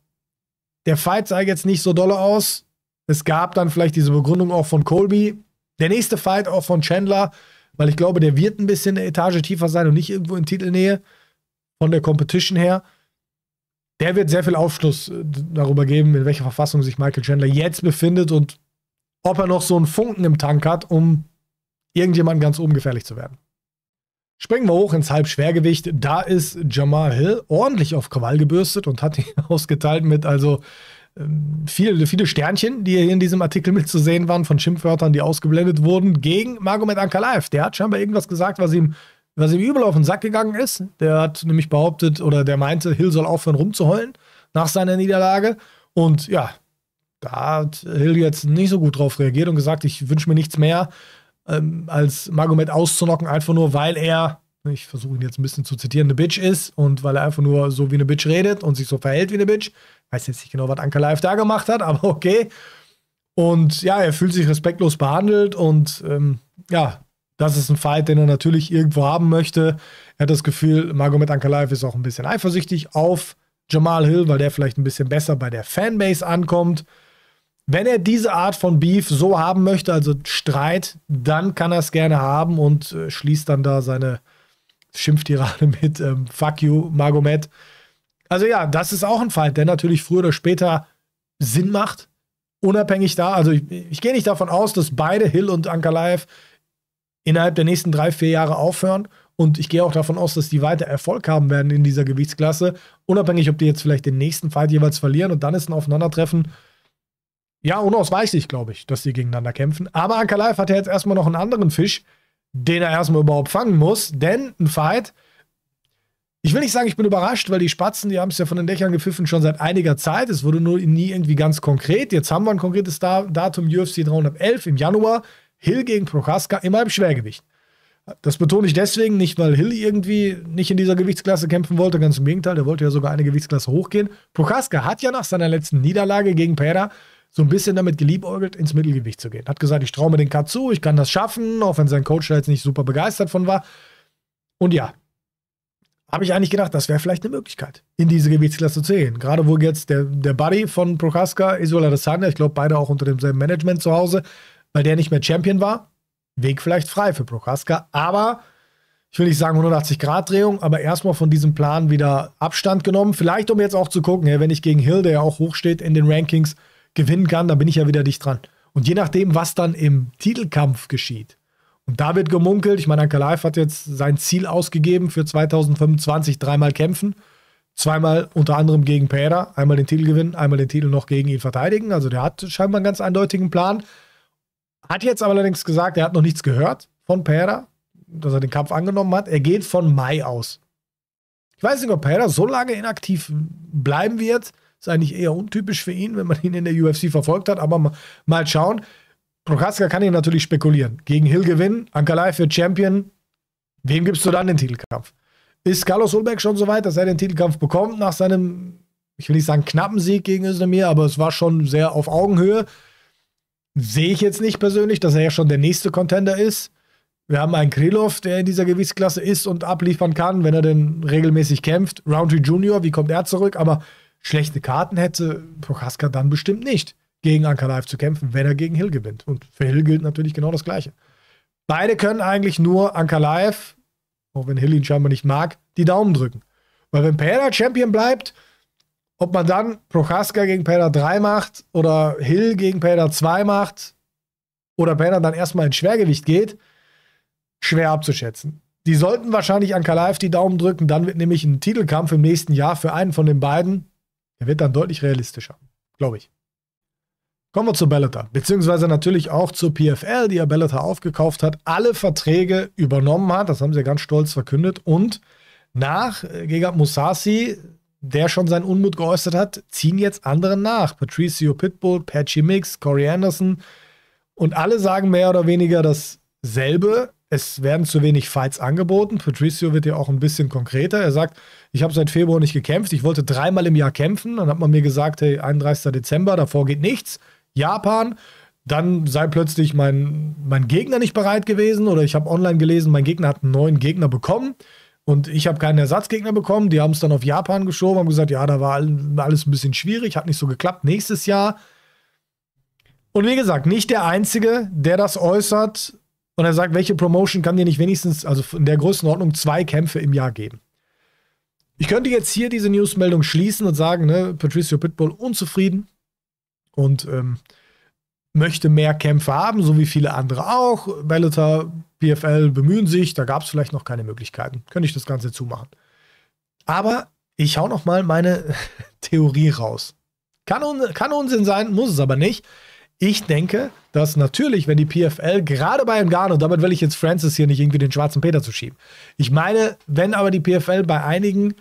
Der Fight sah jetzt nicht so dolle aus. Es gab dann vielleicht diese Begründung auch von Colby. Der nächste Fight auch von Chandler, weil ich glaube, der wird ein bisschen eine Etage tiefer sein und nicht irgendwo in Titelnähe von der Competition her. Der wird sehr viel Aufschluss äh, darüber geben, in welcher Verfassung sich Michael Chandler jetzt befindet und ob er noch so einen Funken im Tank hat, um irgendjemandem ganz oben gefährlich zu werden. Springen wir hoch ins Halbschwergewicht. Da ist Jamal Hill ordentlich auf Krawall gebürstet und hat ihn ausgeteilt mit also ähm, viele, viele Sternchen, die hier in diesem Artikel mit zu sehen waren, von Schimpfwörtern, die ausgeblendet wurden, gegen Margomet Ankalaev. Der hat scheinbar irgendwas gesagt, was ihm, was ihm übel auf den Sack gegangen ist. Der hat nämlich behauptet oder der meinte, Hill soll aufhören rumzuheulen nach seiner Niederlage. Und ja, da hat Hill jetzt nicht so gut drauf reagiert und gesagt, ich wünsche mir nichts mehr, ähm, als Margomet auszunocken, einfach nur, weil er ich versuche ihn jetzt ein bisschen zu zitieren, eine Bitch ist und weil er einfach nur so wie eine Bitch redet und sich so verhält wie eine Bitch. Weiß jetzt nicht genau, was Anker Live da gemacht hat, aber okay. Und ja, er fühlt sich respektlos behandelt und ähm, ja, das ist ein Fight, den er natürlich irgendwo haben möchte. Er hat das Gefühl, Magomed Ankalaev ist auch ein bisschen eifersüchtig auf Jamal Hill, weil der vielleicht ein bisschen besser bei der Fanbase ankommt. Wenn er diese Art von Beef so haben möchte, also Streit, dann kann er es gerne haben und äh, schließt dann da seine Schimpftirade mit ähm, Fuck you, Magomed. Also ja, das ist auch ein Feind, der natürlich früher oder später Sinn macht, unabhängig da. Also ich, ich gehe nicht davon aus, dass beide Hill und Ankalaev innerhalb der nächsten drei, vier Jahre aufhören. Und ich gehe auch davon aus, dass die weiter Erfolg haben werden in dieser Gewichtsklasse. Unabhängig, ob die jetzt vielleicht den nächsten Fight jeweils verlieren und dann ist ein Aufeinandertreffen. Ja, unausweichlich, glaube ich, dass die gegeneinander kämpfen. Aber Ankalaev hat ja jetzt erstmal noch einen anderen Fisch, den er erstmal überhaupt fangen muss. Denn ein Fight ich will nicht sagen, ich bin überrascht, weil die Spatzen, die haben es ja von den Dächern gepfiffen schon seit einiger Zeit. Es wurde nur nie irgendwie ganz konkret. Jetzt haben wir ein konkretes Datum, UFC 311 im Januar. Hill gegen Prochaska immer im Schwergewicht. Das betone ich deswegen nicht, weil Hill irgendwie nicht in dieser Gewichtsklasse kämpfen wollte. Ganz im Gegenteil, der wollte ja sogar eine Gewichtsklasse hochgehen. Prochaska hat ja nach seiner letzten Niederlage gegen Pereira so ein bisschen damit geliebäugelt, ins Mittelgewicht zu gehen. Hat gesagt, ich traue mir den Cut zu, ich kann das schaffen, auch wenn sein Coach da jetzt nicht super begeistert von war. Und ja, habe ich eigentlich gedacht, das wäre vielleicht eine Möglichkeit, in diese Gewichtsklasse zu gehen. Gerade wo jetzt der, der Buddy von Prokaska, Isola Adesanya, ich glaube beide auch unter demselben Management zu Hause, weil der nicht mehr Champion war, Weg vielleicht frei für Prokaska. Aber ich will nicht sagen 180-Grad-Drehung, aber erstmal von diesem Plan wieder Abstand genommen. Vielleicht, um jetzt auch zu gucken, wenn ich gegen Hill, der ja auch hochsteht in den Rankings, gewinnen kann, dann bin ich ja wieder dicht dran. Und je nachdem, was dann im Titelkampf geschieht, und da wird gemunkelt, ich meine, Ankalaev hat jetzt sein Ziel ausgegeben für 2025, dreimal kämpfen. Zweimal unter anderem gegen Pereira, einmal den Titel gewinnen, einmal den Titel noch gegen ihn verteidigen. Also der hat scheinbar einen ganz eindeutigen Plan. Hat jetzt aber allerdings gesagt, er hat noch nichts gehört von Pereira, dass er den Kampf angenommen hat. Er geht von Mai aus. Ich weiß nicht, ob Pereira so lange inaktiv bleiben wird. Ist eigentlich eher untypisch für ihn, wenn man ihn in der UFC verfolgt hat, aber mal schauen. Prochaska kann hier natürlich spekulieren. Gegen Hill gewinnen, Ankalai für Champion. Wem gibst du dann den Titelkampf? Ist Carlos Ulbeck schon so weit, dass er den Titelkampf bekommt nach seinem, ich will nicht sagen knappen Sieg gegen Özdemir, aber es war schon sehr auf Augenhöhe. Sehe ich jetzt nicht persönlich, dass er ja schon der nächste Contender ist. Wir haben einen Krylov, der in dieser Gewichtsklasse ist und abliefern kann, wenn er denn regelmäßig kämpft. Roundtree Junior, wie kommt er zurück? Aber schlechte Karten hätte Prochaska dann bestimmt nicht gegen Ankalaev zu kämpfen, wenn er gegen Hill gewinnt. Und für Hill gilt natürlich genau das Gleiche. Beide können eigentlich nur Ankalaev, auch wenn Hill ihn scheinbar nicht mag, die Daumen drücken. Weil wenn Pereira Champion bleibt, ob man dann Prochaska gegen Pereira 3 macht oder Hill gegen Pereira 2 macht oder Pereira dann erstmal ins Schwergewicht geht, schwer abzuschätzen. Die sollten wahrscheinlich Ankalaev die Daumen drücken, dann wird nämlich ein Titelkampf im nächsten Jahr für einen von den beiden, der wird dann deutlich realistischer, glaube ich. Kommen wir zu Bellator, beziehungsweise natürlich auch zur PFL, die ja Bellator aufgekauft hat, alle Verträge übernommen hat, das haben sie ja ganz stolz verkündet, und nach äh, Gegard Musasi, der schon seinen Unmut geäußert hat, ziehen jetzt andere nach. Patricio Pitbull, Patchy Mix, Corey Anderson und alle sagen mehr oder weniger dasselbe. Es werden zu wenig Fights angeboten. Patricio wird ja auch ein bisschen konkreter. Er sagt, ich habe seit Februar nicht gekämpft. Ich wollte dreimal im Jahr kämpfen. Dann hat man mir gesagt, hey, 31. Dezember, davor geht nichts. Japan, dann sei plötzlich mein, mein Gegner nicht bereit gewesen oder ich habe online gelesen, mein Gegner hat einen neuen Gegner bekommen und ich habe keinen Ersatzgegner bekommen. Die haben es dann auf Japan geschoben, haben gesagt, ja, da war alles ein bisschen schwierig, hat nicht so geklappt. Nächstes Jahr. Und wie gesagt, nicht der Einzige, der das äußert und er sagt, welche Promotion kann dir nicht wenigstens, also in der Größenordnung, zwei Kämpfe im Jahr geben. Ich könnte jetzt hier diese Newsmeldung schließen und sagen, ne, Patricio Pitbull unzufrieden, und ähm, möchte mehr Kämpfe haben, so wie viele andere auch. Bellator, PFL bemühen sich, da gab es vielleicht noch keine Möglichkeiten. Könnte ich das Ganze zumachen. Aber ich hau noch mal meine Theorie raus. Kann, un kann Unsinn sein, muss es aber nicht. Ich denke, dass natürlich, wenn die PFL gerade bei Ngannou, damit will ich jetzt Francis hier nicht irgendwie den schwarzen Peter zu schieben. Ich meine, wenn aber die PFL bei einigen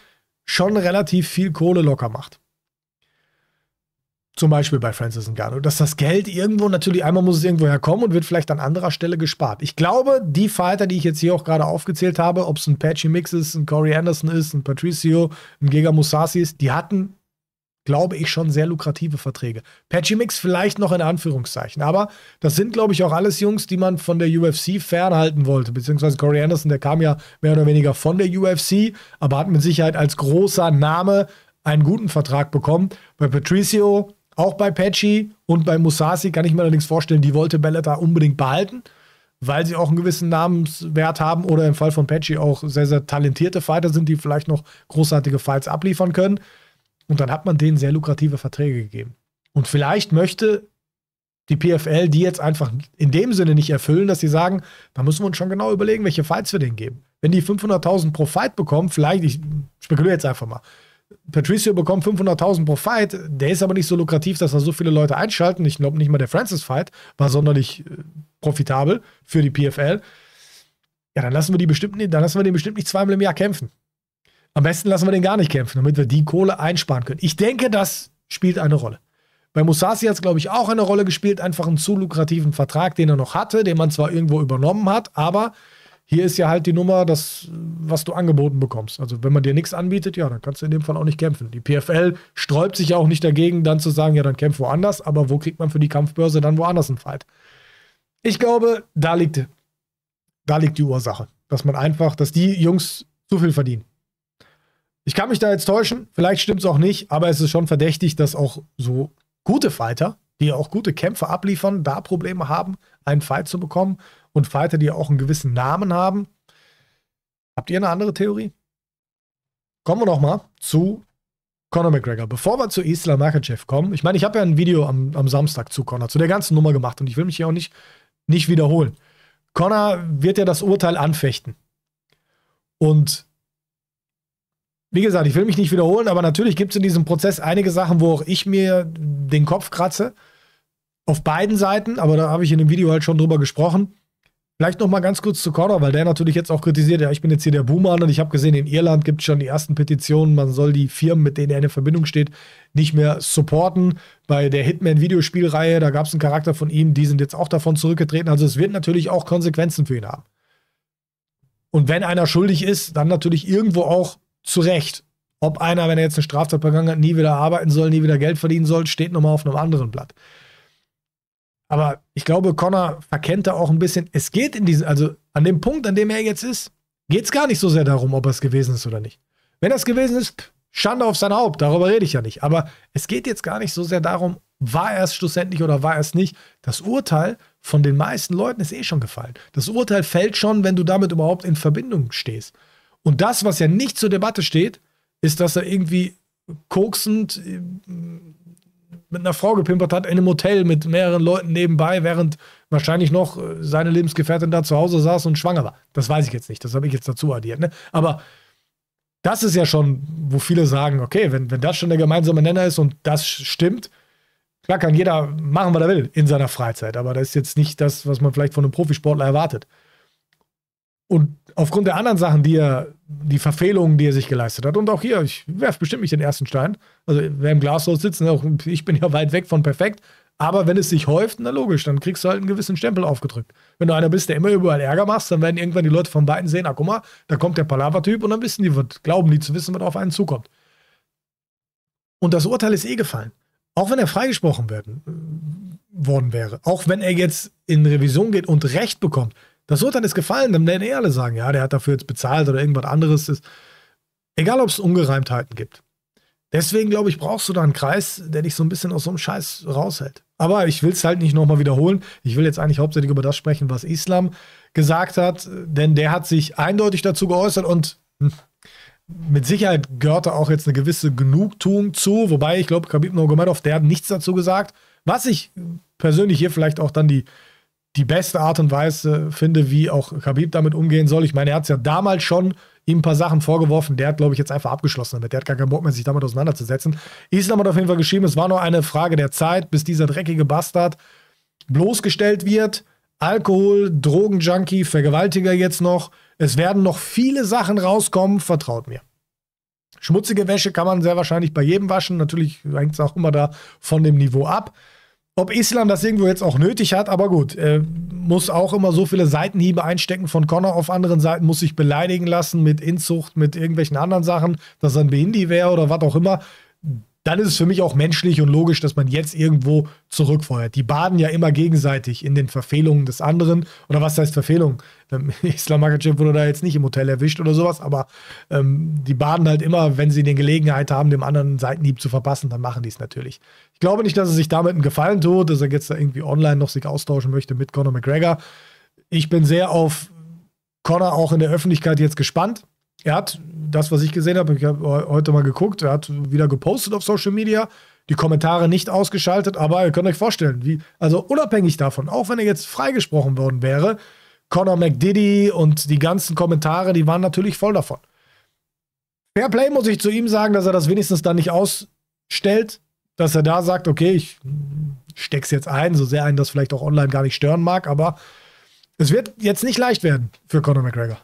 schon relativ viel Kohle locker macht zum Beispiel bei Francis Ngannou, dass das Geld irgendwo, natürlich einmal muss es irgendwo herkommen und wird vielleicht an anderer Stelle gespart. Ich glaube, die Fighter, die ich jetzt hier auch gerade aufgezählt habe, ob es ein Patchy Mix ist, ein Corey Anderson ist, ein Patricio, ein Giga Musasi ist, die hatten, glaube ich, schon sehr lukrative Verträge. Patchy Mix vielleicht noch in Anführungszeichen, aber das sind, glaube ich, auch alles Jungs, die man von der UFC fernhalten wollte, beziehungsweise Corey Anderson, der kam ja mehr oder weniger von der UFC, aber hat mit Sicherheit als großer Name einen guten Vertrag bekommen. Bei Patricio auch bei Patchy und bei Musasi kann ich mir allerdings vorstellen, die wollte Belletta unbedingt behalten, weil sie auch einen gewissen Namenswert haben oder im Fall von Patchy auch sehr, sehr talentierte Fighter sind, die vielleicht noch großartige Fights abliefern können. Und dann hat man denen sehr lukrative Verträge gegeben. Und vielleicht möchte die PFL die jetzt einfach in dem Sinne nicht erfüllen, dass sie sagen, da müssen wir uns schon genau überlegen, welche Fights wir denen geben. Wenn die 500.000 pro Fight bekommen, vielleicht, ich spekuliere jetzt einfach mal, Patricio bekommt 500.000 pro Fight, der ist aber nicht so lukrativ, dass da so viele Leute einschalten. Ich glaube nicht mal der Francis-Fight war sonderlich äh, profitabel für die PFL. Ja, dann lassen wir die bestimmt, dann lassen wir den bestimmt nicht zweimal im Jahr kämpfen. Am besten lassen wir den gar nicht kämpfen, damit wir die Kohle einsparen können. Ich denke, das spielt eine Rolle. Bei Musasi hat es, glaube ich, auch eine Rolle gespielt, einfach einen zu lukrativen Vertrag, den er noch hatte, den man zwar irgendwo übernommen hat, aber hier ist ja halt die Nummer, das, was du angeboten bekommst. Also wenn man dir nichts anbietet, ja, dann kannst du in dem Fall auch nicht kämpfen. Die PFL sträubt sich ja auch nicht dagegen, dann zu sagen, ja, dann kämpf woanders, aber wo kriegt man für die Kampfbörse dann woanders einen Fight? Ich glaube, da liegt, da liegt die Ursache. Dass man einfach, dass die Jungs zu viel verdienen. Ich kann mich da jetzt täuschen, vielleicht stimmt es auch nicht, aber es ist schon verdächtig, dass auch so gute Fighter, die ja auch gute Kämpfe abliefern, da Probleme haben, einen Fight zu bekommen und Fighter, die auch einen gewissen Namen haben. Habt ihr eine andere Theorie? Kommen wir nochmal zu Conor McGregor. Bevor wir zu Isla Makachev kommen, ich meine, ich habe ja ein Video am, am Samstag zu Conor, zu der ganzen Nummer gemacht und ich will mich hier auch nicht, nicht wiederholen. Conor wird ja das Urteil anfechten. Und wie gesagt, ich will mich nicht wiederholen, aber natürlich gibt es in diesem Prozess einige Sachen, wo auch ich mir den Kopf kratze. Auf beiden Seiten, aber da habe ich in dem Video halt schon drüber gesprochen. Vielleicht noch mal ganz kurz zu Connor, weil der natürlich jetzt auch kritisiert, ja, ich bin jetzt hier der Buhmann und ich habe gesehen, in Irland gibt es schon die ersten Petitionen, man soll die Firmen, mit denen er in Verbindung steht, nicht mehr supporten. Bei der Hitman-Videospielreihe, da gab es einen Charakter von ihm, die sind jetzt auch davon zurückgetreten. Also es wird natürlich auch Konsequenzen für ihn haben. Und wenn einer schuldig ist, dann natürlich irgendwo auch zu Recht. Ob einer, wenn er jetzt eine Straftat begangen hat, nie wieder arbeiten soll, nie wieder Geld verdienen soll, steht nochmal auf einem anderen Blatt. Aber ich glaube, Connor verkennt da auch ein bisschen. Es geht in diesem, also an dem Punkt, an dem er jetzt ist, geht es gar nicht so sehr darum, ob er es gewesen ist oder nicht. Wenn er es gewesen ist, Schande auf sein Haupt, darüber rede ich ja nicht. Aber es geht jetzt gar nicht so sehr darum, war er es schlussendlich oder war er es nicht. Das Urteil von den meisten Leuten ist eh schon gefallen. Das Urteil fällt schon, wenn du damit überhaupt in Verbindung stehst. Und das, was ja nicht zur Debatte steht, ist, dass er irgendwie koksend äh, mit einer Frau gepimpert hat in einem Hotel mit mehreren Leuten nebenbei, während wahrscheinlich noch äh, seine Lebensgefährtin da zu Hause saß und schwanger war. Das weiß ich jetzt nicht, das habe ich jetzt dazu addiert. Ne? Aber das ist ja schon, wo viele sagen, okay, wenn, wenn das schon der gemeinsame Nenner ist und das stimmt, klar kann jeder machen, was er will in seiner Freizeit, aber das ist jetzt nicht das, was man vielleicht von einem Profisportler erwartet. Und aufgrund der anderen Sachen, die er die Verfehlungen, die er sich geleistet hat. Und auch hier, ich werfe bestimmt nicht den ersten Stein. Also, wer im Glashaus sitzt, auch ich bin ja weit weg von perfekt. Aber wenn es sich häuft, na logisch, dann kriegst du halt einen gewissen Stempel aufgedrückt. Wenn du einer bist, der immer überall Ärger machst, dann werden irgendwann die Leute von beiden sehen, ah guck mal, da kommt der Palaver-Typ und dann wissen die, glauben die zu wissen, was auf einen zukommt. Und das Urteil ist eh gefallen. Auch wenn er freigesprochen werden, äh, worden wäre, auch wenn er jetzt in Revision geht und Recht bekommt, das Urteil ist gefallen, dann werden eh alle sagen, ja, der hat dafür jetzt bezahlt oder irgendwas anderes. Ist, egal, ob es Ungereimtheiten gibt. Deswegen, glaube ich, brauchst du da einen Kreis, der dich so ein bisschen aus so einem Scheiß raushält. Aber ich will es halt nicht nochmal wiederholen. Ich will jetzt eigentlich hauptsächlich über das sprechen, was Islam gesagt hat, denn der hat sich eindeutig dazu geäußert und hm, mit Sicherheit gehört da auch jetzt eine gewisse Genugtuung zu, wobei ich glaube, Khabib Nurmagomedov, der hat nichts dazu gesagt, was ich persönlich hier vielleicht auch dann die die beste Art und Weise finde, wie auch Khabib damit umgehen soll. Ich meine, er hat es ja damals schon ihm ein paar Sachen vorgeworfen. Der hat, glaube ich, jetzt einfach abgeschlossen damit. Der hat gar keinen Bock mehr, sich damit auseinanderzusetzen. Islam hat auf jeden Fall geschrieben, es war nur eine Frage der Zeit, bis dieser dreckige Bastard bloßgestellt wird. Alkohol, Drogenjunkie, Vergewaltiger jetzt noch. Es werden noch viele Sachen rauskommen, vertraut mir. Schmutzige Wäsche kann man sehr wahrscheinlich bei jedem waschen. Natürlich hängt es auch immer da von dem Niveau ab. Ob Islam das irgendwo jetzt auch nötig hat, aber gut, äh, muss auch immer so viele Seitenhiebe einstecken von Connor auf anderen Seiten, muss sich beleidigen lassen mit Inzucht, mit irgendwelchen anderen Sachen, dass er ein Behindi wäre oder was auch immer dann ist es für mich auch menschlich und logisch, dass man jetzt irgendwo zurückfeuert. Die baden ja immer gegenseitig in den Verfehlungen des anderen. Oder was heißt Verfehlung? Ähm, Islam Makachev wurde da jetzt nicht im Hotel erwischt oder sowas, aber ähm, die baden halt immer, wenn sie die Gelegenheit haben, dem anderen einen Seitenhieb zu verpassen, dann machen die es natürlich. Ich glaube nicht, dass er sich damit einen Gefallen tut, dass er jetzt da irgendwie online noch sich austauschen möchte mit Conor McGregor. Ich bin sehr auf Conor auch in der Öffentlichkeit jetzt gespannt. Er hat das, was ich gesehen habe, ich habe heute mal geguckt, er hat wieder gepostet auf Social Media, die Kommentare nicht ausgeschaltet, aber ihr könnt euch vorstellen, wie, also unabhängig davon, auch wenn er jetzt freigesprochen worden wäre, Conor McDiddy und die ganzen Kommentare, die waren natürlich voll davon. Fair Play muss ich zu ihm sagen, dass er das wenigstens dann nicht ausstellt, dass er da sagt, okay, ich steck's jetzt ein, so sehr einen das vielleicht auch online gar nicht stören mag, aber es wird jetzt nicht leicht werden für Conor McGregor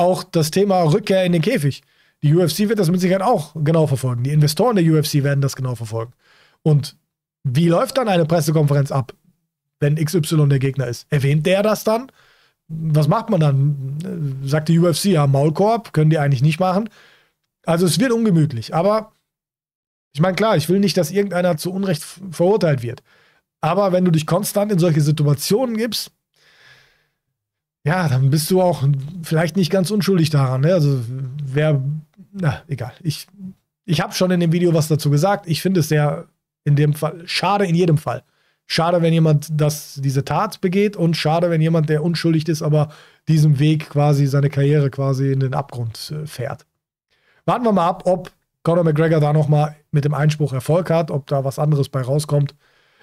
auch das Thema Rückkehr in den Käfig. Die UFC wird das mit Sicherheit auch genau verfolgen. Die Investoren der UFC werden das genau verfolgen. Und wie läuft dann eine Pressekonferenz ab, wenn XY der Gegner ist? Erwähnt der das dann? Was macht man dann? Sagt die UFC, ja, Maulkorb, können die eigentlich nicht machen. Also es wird ungemütlich. Aber ich meine, klar, ich will nicht, dass irgendeiner zu Unrecht verurteilt wird. Aber wenn du dich konstant in solche Situationen gibst, ja, dann bist du auch vielleicht nicht ganz unschuldig daran. Ne? Also wer, na, egal. Ich, ich habe schon in dem Video was dazu gesagt. Ich finde es sehr in dem Fall schade in jedem Fall. Schade, wenn jemand das, diese Tat begeht und schade, wenn jemand, der unschuldig ist, aber diesem Weg quasi seine Karriere quasi in den Abgrund äh, fährt. Warten wir mal ab, ob Conor McGregor da nochmal mit dem Einspruch Erfolg hat, ob da was anderes bei rauskommt.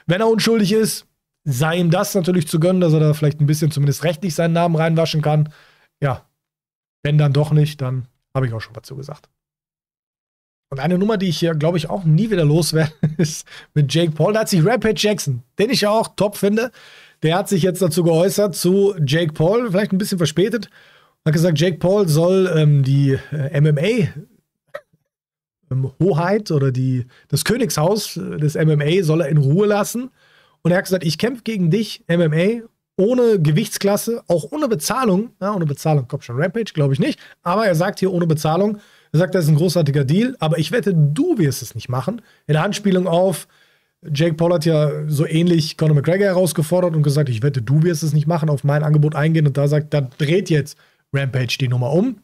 Wenn er unschuldig ist, sei ihm das natürlich zu gönnen, dass er da vielleicht ein bisschen zumindest rechtlich seinen Namen reinwaschen kann. Ja, wenn dann doch nicht, dann habe ich auch schon dazu zugesagt. Und eine Nummer, die ich hier, glaube ich, auch nie wieder loswerde, ist mit Jake Paul. Da hat sich Rapid Jackson, den ich ja auch top finde, der hat sich jetzt dazu geäußert zu Jake Paul, vielleicht ein bisschen verspätet. Hat gesagt, Jake Paul soll ähm, die äh, MMA ähm, Hoheit oder die, das Königshaus des MMA soll er in Ruhe lassen. Und er hat gesagt, ich kämpfe gegen dich, MMA, ohne Gewichtsklasse, auch ohne Bezahlung. Ja, ohne Bezahlung kommt schon Rampage, glaube ich nicht. Aber er sagt hier ohne Bezahlung. Er sagt, das ist ein großartiger Deal, aber ich wette, du wirst es nicht machen. In Anspielung auf Jake Paul hat ja so ähnlich Conor McGregor herausgefordert und gesagt, ich wette, du wirst es nicht machen, auf mein Angebot eingehen. Und da sagt, da dreht jetzt Rampage die Nummer um.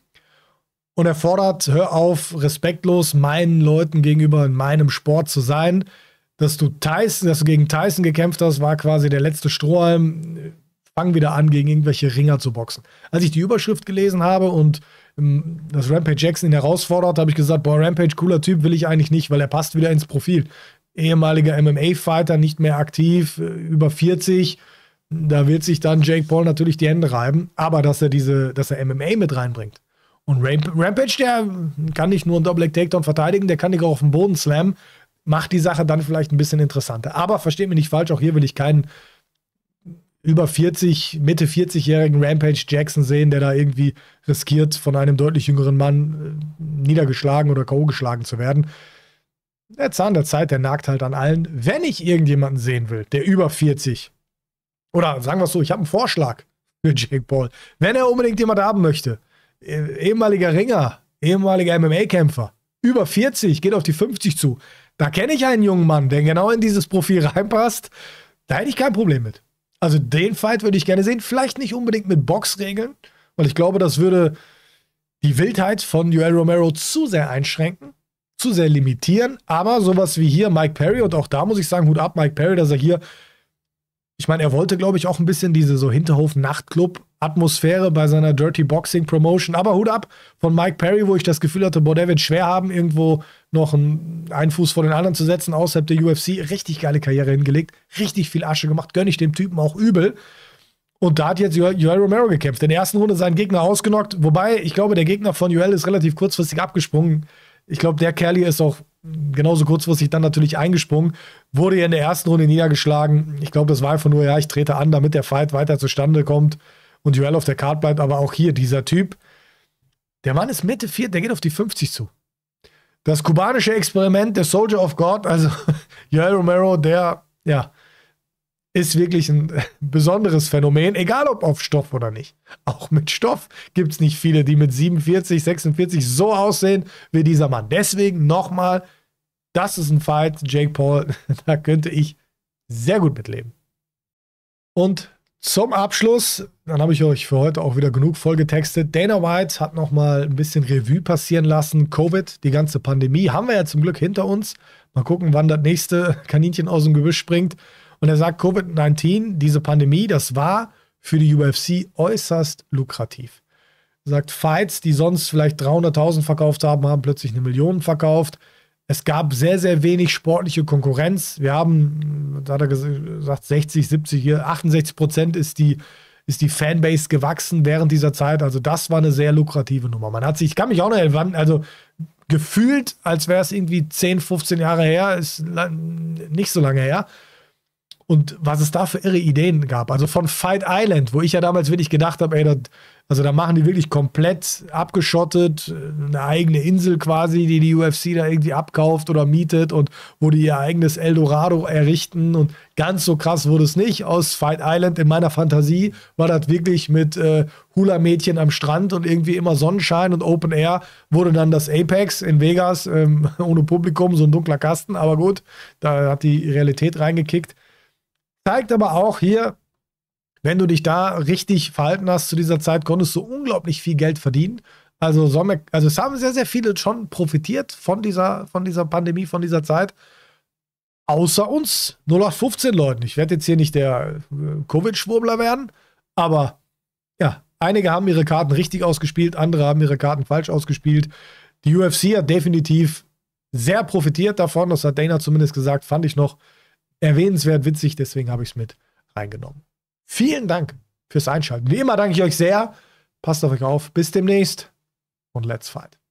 Und er fordert, hör auf, respektlos meinen Leuten gegenüber in meinem Sport zu sein dass du Tyson, dass du gegen Tyson gekämpft hast, war quasi der letzte Strohhalm. Fang wieder an, gegen irgendwelche Ringer zu boxen. Als ich die Überschrift gelesen habe und ähm, das Rampage Jackson ihn herausfordert, habe ich gesagt, boah, Rampage, cooler Typ, will ich eigentlich nicht, weil er passt wieder ins Profil. Ehemaliger MMA-Fighter, nicht mehr aktiv, äh, über 40. Da wird sich dann Jake Paul natürlich die Hände reiben, aber dass er diese, dass er MMA mit reinbringt. Und Ramp Rampage, der kann nicht nur einen Double Takedown verteidigen, der kann dich auch auf den Boden slammen macht die Sache dann vielleicht ein bisschen interessanter. Aber versteht mich nicht falsch, auch hier will ich keinen über 40, Mitte 40-jährigen Rampage Jackson sehen, der da irgendwie riskiert, von einem deutlich jüngeren Mann äh, niedergeschlagen oder K.O. geschlagen zu werden. Der Zahn der Zeit, der nagt halt an allen. Wenn ich irgendjemanden sehen will, der über 40, oder sagen wir es so, ich habe einen Vorschlag für Jake Paul, wenn er unbedingt jemanden haben möchte, äh, ehemaliger Ringer, ehemaliger MMA-Kämpfer, über 40, geht auf die 50 zu, da kenne ich einen jungen Mann, der genau in dieses Profil reinpasst. Da hätte ich kein Problem mit. Also den Fight würde ich gerne sehen. Vielleicht nicht unbedingt mit Boxregeln, weil ich glaube, das würde die Wildheit von Joel Romero zu sehr einschränken, zu sehr limitieren. Aber sowas wie hier Mike Perry, und auch da muss ich sagen, Hut ab, Mike Perry, dass er hier, ich meine, er wollte, glaube ich, auch ein bisschen diese so Hinterhof-Nachtclub Atmosphäre bei seiner Dirty Boxing Promotion. Aber Hut ab von Mike Perry, wo ich das Gefühl hatte, boah, der wird schwer haben, irgendwo noch einen, einen Fuß vor den anderen zu setzen, außerhalb der UFC. Richtig geile Karriere hingelegt, richtig viel Asche gemacht, gönne ich dem Typen auch übel. Und da hat jetzt Joel Romero gekämpft. In der ersten Runde seinen Gegner ausgenockt. Wobei, ich glaube, der Gegner von Joel ist relativ kurzfristig abgesprungen. Ich glaube, der Kerl hier ist auch genauso kurzfristig dann natürlich eingesprungen. Wurde ja in der ersten Runde niedergeschlagen. Ich glaube, das war einfach nur, ja, ich trete an, damit der Fight weiter zustande kommt und Joel auf der Karte bleibt. Aber auch hier dieser Typ, der Mann ist Mitte 4, der geht auf die 50 zu. Das kubanische Experiment, der Soldier of God, also Joel Romero, der, ja, ist wirklich ein besonderes Phänomen, egal ob auf Stoff oder nicht. Auch mit Stoff gibt es nicht viele, die mit 47, 46 so aussehen wie dieser Mann. Deswegen nochmal, das ist ein Fight, Jake Paul, da könnte ich sehr gut mitleben. Und zum Abschluss, dann habe ich euch für heute auch wieder genug vollgetextet. Dana White hat nochmal ein bisschen Revue passieren lassen. Covid, die ganze Pandemie, haben wir ja zum Glück hinter uns. Mal gucken, wann das nächste Kaninchen aus dem Gebüsch springt. Und er sagt, Covid-19, diese Pandemie, das war für die UFC äußerst lukrativ. Er sagt, Fights, die sonst vielleicht 300.000 verkauft haben, haben plötzlich eine Million verkauft. Es gab sehr, sehr wenig sportliche Konkurrenz. Wir haben, da hat er gesagt, 60, 70, 68 Prozent ist die, ist die Fanbase gewachsen während dieser Zeit. Also das war eine sehr lukrative Nummer. Man hat sich, ich kann mich auch noch erinnern, also gefühlt, als wäre es irgendwie 10, 15 Jahre her, ist nicht so lange her und was es da für irre Ideen gab. Also von Fight Island, wo ich ja damals wirklich gedacht habe, ey, das, also da machen die wirklich komplett abgeschottet, äh, eine eigene Insel quasi, die die UFC da irgendwie abkauft oder mietet und wo die ihr eigenes Eldorado errichten. Und ganz so krass wurde es nicht. Aus Fight Island in meiner Fantasie war das wirklich mit äh, Hula-Mädchen am Strand und irgendwie immer Sonnenschein und Open Air wurde dann das Apex in Vegas ähm, ohne Publikum, so ein dunkler Kasten. Aber gut, da hat die Realität reingekickt. Zeigt aber auch hier, wenn du dich da richtig verhalten hast zu dieser Zeit, konntest du unglaublich viel Geld verdienen. Also, Somek, also es haben sehr, sehr viele schon profitiert von dieser, von dieser Pandemie, von dieser Zeit. Außer uns 0815 Leuten. Ich werde jetzt hier nicht der äh, Covid-Schwurbler werden, aber ja, einige haben ihre Karten richtig ausgespielt, andere haben ihre Karten falsch ausgespielt. Die UFC hat definitiv sehr profitiert davon, das hat Dana zumindest gesagt, fand ich noch erwähnenswert witzig, deswegen habe ich es mit reingenommen. Vielen Dank fürs Einschalten. Wie immer danke ich euch sehr. Passt auf euch auf. Bis demnächst und let's fight.